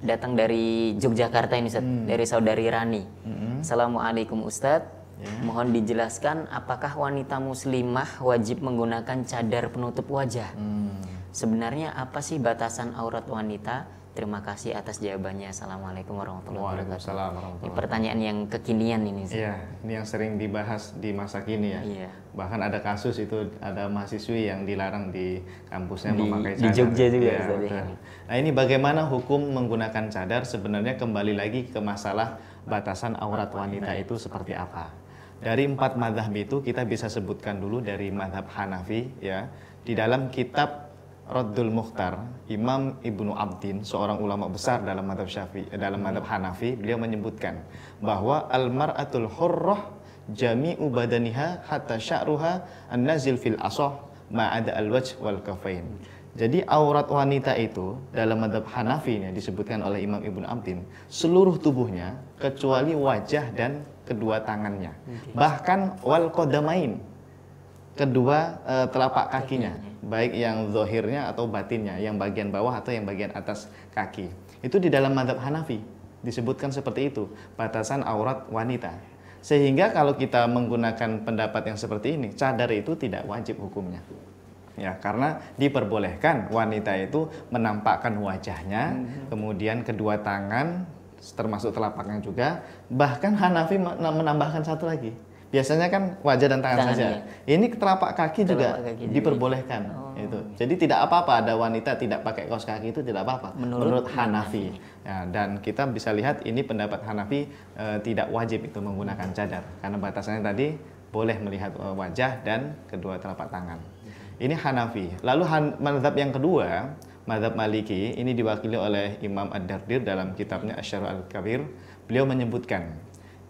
datang dari Yogyakarta ini Ustaz, hmm. dari saudari Rani. Hmm. Assalamualaikum Ustadz. Yeah. Mohon dijelaskan apakah wanita muslimah wajib menggunakan cadar penutup wajah? Hmm. Sebenarnya apa sih batasan aurat wanita? Terima kasih atas jawabannya. Assalamualaikum warahmatullahi wabarakatuh. Warahmatullahi ini pertanyaan yang kekinian ini. Iya, ini yang sering dibahas di masa kini ya. Iya. Bahkan ada kasus itu ada mahasiswi yang dilarang di kampusnya di, memakai cadar. Di Jogja juga. Iya, ya, ya. Nah ini bagaimana hukum menggunakan cadar sebenarnya kembali lagi ke masalah batasan aurat wanita itu seperti apa. Dari empat madhab itu kita bisa sebutkan dulu dari madhab Hanafi ya. Di dalam kitab Raddul Mukhtar, Imam Ibnu Abdin, seorang ulama besar dalam madhab Syafi'i, eh, dalam madhab Hanafi, beliau menyebutkan bahwa al-mar'atul hurrah jami'u badaniha hatta sya'ruha an-nazil fil asah ma'ada al-wajh wal kafain. Jadi aurat wanita itu dalam madhab Hanafi ini disebutkan oleh Imam Ibnu Abdin, seluruh tubuhnya kecuali wajah dan kedua tangannya. Bahkan wal kodamain kedua uh, telapak kakinya, baik yang zohirnya atau batinnya, yang bagian bawah atau yang bagian atas kaki. Itu di dalam madhab Hanafi disebutkan seperti itu, batasan aurat wanita. Sehingga kalau kita menggunakan pendapat yang seperti ini, cadar itu tidak wajib hukumnya. Ya, karena diperbolehkan wanita itu menampakkan wajahnya, hmm. kemudian kedua tangan termasuk telapaknya juga, bahkan Hanafi menambahkan satu lagi, biasanya kan wajah dan tangan, tangan saja. Ya. Ini telapak kaki telapak juga kaki diperbolehkan oh. itu. Jadi tidak apa-apa ada wanita tidak pakai kaos kaki itu tidak apa-apa menurut, menurut Hanafi. Ya, dan kita bisa lihat ini pendapat Hanafi e, tidak wajib itu menggunakan cadar karena batasannya tadi boleh melihat e, wajah dan kedua telapak tangan. Ini Hanafi. Lalu han, mazhab yang kedua, mazhab Maliki, ini diwakili oleh Imam Ad-Dardir dalam kitabnya Asy-Syarh al-Kabir. Beliau menyebutkan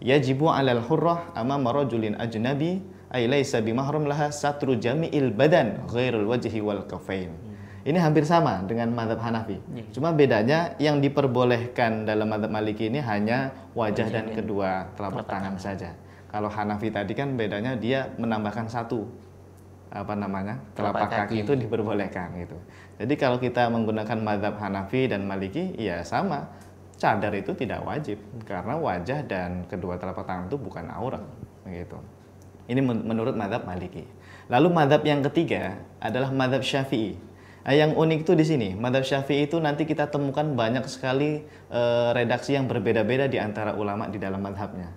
yajibu 'alal hurrah amama rajulin ajnabi ay laisa bimahram laha satru jami'il badan ghairul wajhi wal kafain. Hmm. Ini hampir sama dengan madhab Hanafi. Hmm. Cuma bedanya yang diperbolehkan dalam madhab Maliki ini hanya wajah, dan kedua telapak tangan saja. Kalau Hanafi tadi kan bedanya dia menambahkan satu apa namanya telapak, kaki. kaki itu diperbolehkan gitu. Jadi kalau kita menggunakan madhab Hanafi dan Maliki, ya sama cadar itu tidak wajib karena wajah dan kedua telapak tangan itu bukan aurat gitu. Ini menurut madhab Maliki. Lalu madhab yang ketiga adalah madhab Syafi'i. Nah, yang unik itu di sini, madhab Syafi'i itu nanti kita temukan banyak sekali e, redaksi yang berbeda-beda di antara ulama di dalam madhabnya.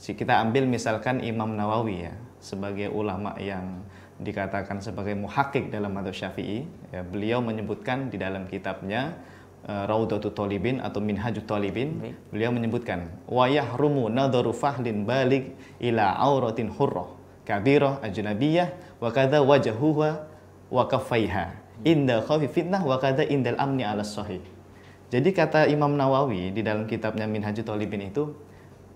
Kita ambil misalkan Imam Nawawi ya, sebagai ulama yang dikatakan sebagai muhakik dalam madhab Syafi'i, ya, beliau menyebutkan di dalam kitabnya Eh, Raudatu Talibin atau Minhajut Talibin okay. beliau menyebutkan wayah rumu nadharu fahlin balik ila auratin hurrah kabirah ajnabiyah wa kadza wajahuha wa kafaiha inda khafi fitnah wa kadza indal amni ala sahih jadi kata Imam Nawawi di dalam kitabnya Minhajut Talibin itu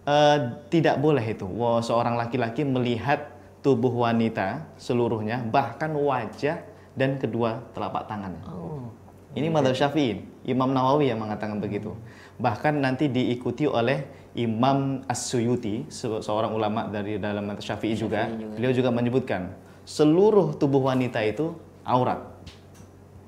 uh, tidak boleh itu wow, seorang laki-laki melihat tubuh wanita seluruhnya bahkan wajah dan kedua telapak tangannya. Oh ini okay. Madhab syafi'i. Imam Nawawi yang mengatakan begitu. Bahkan nanti diikuti oleh Imam As-Suyuti, seorang ulama dari dalam Madhab Syafi'i juga, juga, beliau juga menyebutkan seluruh tubuh wanita itu aurat.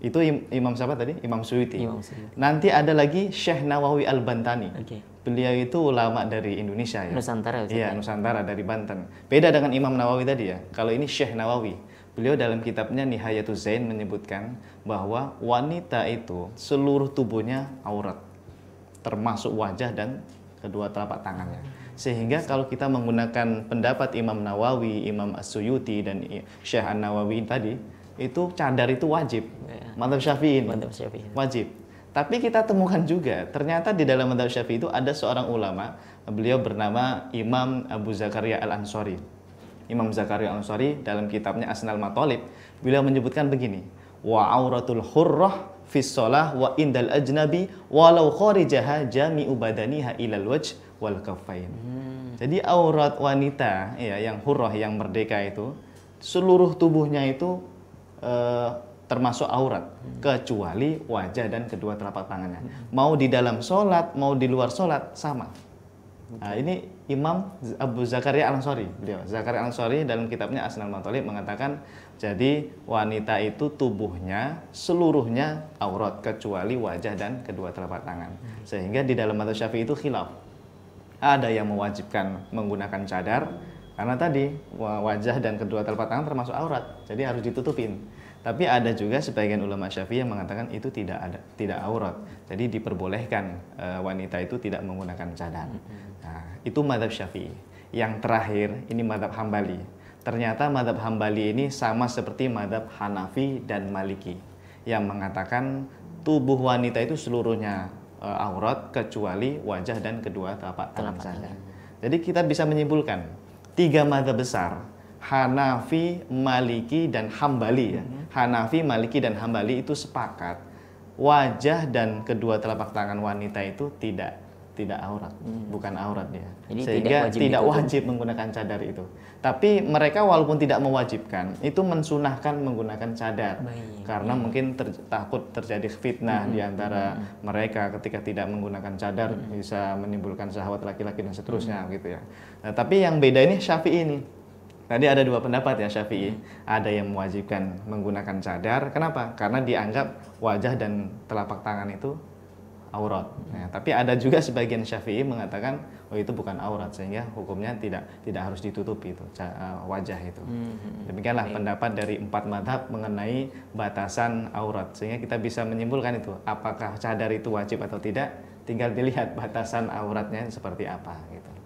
Itu im Imam siapa tadi? Imam Suyuti. Imam Suyuti. Nanti ada lagi Syekh Nawawi Al-Bantani. Okay. Beliau itu ulama dari Indonesia ya. Nusantara. Iya, ya? Nusantara dari Banten. Beda dengan Imam Nawawi tadi ya. Kalau ini Syekh Nawawi Beliau dalam kitabnya Nihayatu Zain menyebutkan bahwa wanita itu seluruh tubuhnya aurat, termasuk wajah dan kedua telapak tangannya. Sehingga kalau kita menggunakan pendapat Imam Nawawi, Imam As-Suyuti dan Syekh An-Nawawi tadi, itu cadar itu wajib. Ya. Mantap Syafi'in. Mantap Syafi'in. Wajib. Tapi kita temukan juga, ternyata di dalam Mantap syafi'i itu ada seorang ulama, beliau bernama Imam Abu Zakaria al-Ansori Imam Zakaria Al-Ansari dalam kitabnya Asnal Matolib beliau menyebutkan begini wa auratul hurrah fi sholah wa indal ajnabi walau kharijaha jami'u badaniha ilal wajh wal kafain. Hmm. jadi aurat wanita ya yang hurrah yang merdeka itu seluruh tubuhnya itu eh, termasuk aurat hmm. kecuali wajah dan kedua telapak tangannya. Hmm. Mau di dalam sholat, mau di luar sholat sama. Nah, ini Imam Abu Zakaria Al-Ansari, beliau. Zakaria Al-Ansari dalam kitabnya Asnal Matolib mengatakan, jadi wanita itu tubuhnya seluruhnya aurat kecuali wajah dan kedua telapak tangan. Hmm. Sehingga di dalam mata Syafi'i itu khilaf. Ada yang mewajibkan menggunakan cadar karena tadi wajah dan kedua telapak tangan termasuk aurat, jadi harus ditutupin. Tapi ada juga sebagian ulama Syafi'i yang mengatakan itu tidak ada, tidak aurat. Jadi diperbolehkan e, wanita itu tidak menggunakan cadar. Nah, itu madhab Syafi'i. Yang terakhir ini madhab Hambali. Ternyata madhab Hambali ini sama seperti madhab Hanafi dan Maliki yang mengatakan tubuh wanita itu seluruhnya e, aurat kecuali wajah dan kedua telapak tangan saja. Jadi kita bisa menyimpulkan tiga madhab besar Hanafi, Maliki, dan Hambali ya. Mhm. Hanafi, Maliki, dan Hambali itu sepakat wajah dan kedua telapak tangan wanita itu tidak tidak aurat, hmm. bukan aurat ya. Jadi Sehingga tidak wajib, tidak wajib menggunakan cadar itu. Tapi mereka walaupun tidak mewajibkan, itu mensunahkan menggunakan cadar. Baik. Karena hmm. mungkin ter, takut terjadi fitnah hmm. di antara hmm. mereka ketika tidak menggunakan cadar hmm. bisa menimbulkan syahwat laki-laki dan seterusnya hmm. gitu ya. Nah, tapi yang beda ini Syafi'i ini Tadi ada dua pendapat ya Syafi'i. Ada yang mewajibkan menggunakan cadar. Kenapa? Karena dianggap wajah dan telapak tangan itu aurat. Nah, tapi ada juga sebagian Syafi'i mengatakan oh itu bukan aurat sehingga hukumnya tidak tidak harus ditutupi itu eh, wajah itu. Hmm, hmm, hmm. Demikianlah pendapat dari empat madhab mengenai batasan aurat sehingga kita bisa menyimpulkan itu apakah cadar itu wajib atau tidak tinggal dilihat batasan auratnya seperti apa gitu.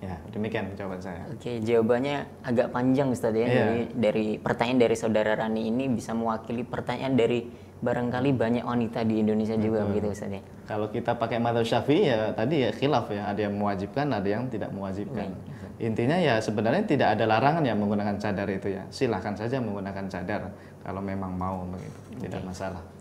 Ya, demikian jawaban saya. Oke, jawabannya agak panjang Ustaz ya. Yeah. Dari, dari pertanyaan dari saudara Rani ini bisa mewakili pertanyaan dari barangkali banyak wanita di Indonesia juga Betul. begitu Ustaz ya. Kalau kita pakai mata syafi'i ya tadi ya khilaf ya, ada yang mewajibkan, ada yang tidak mewajibkan. Okay. Iya, iya. Intinya ya sebenarnya tidak ada larangan ya menggunakan cadar itu ya. Silahkan saja menggunakan cadar kalau memang mau begitu. Tidak masalah.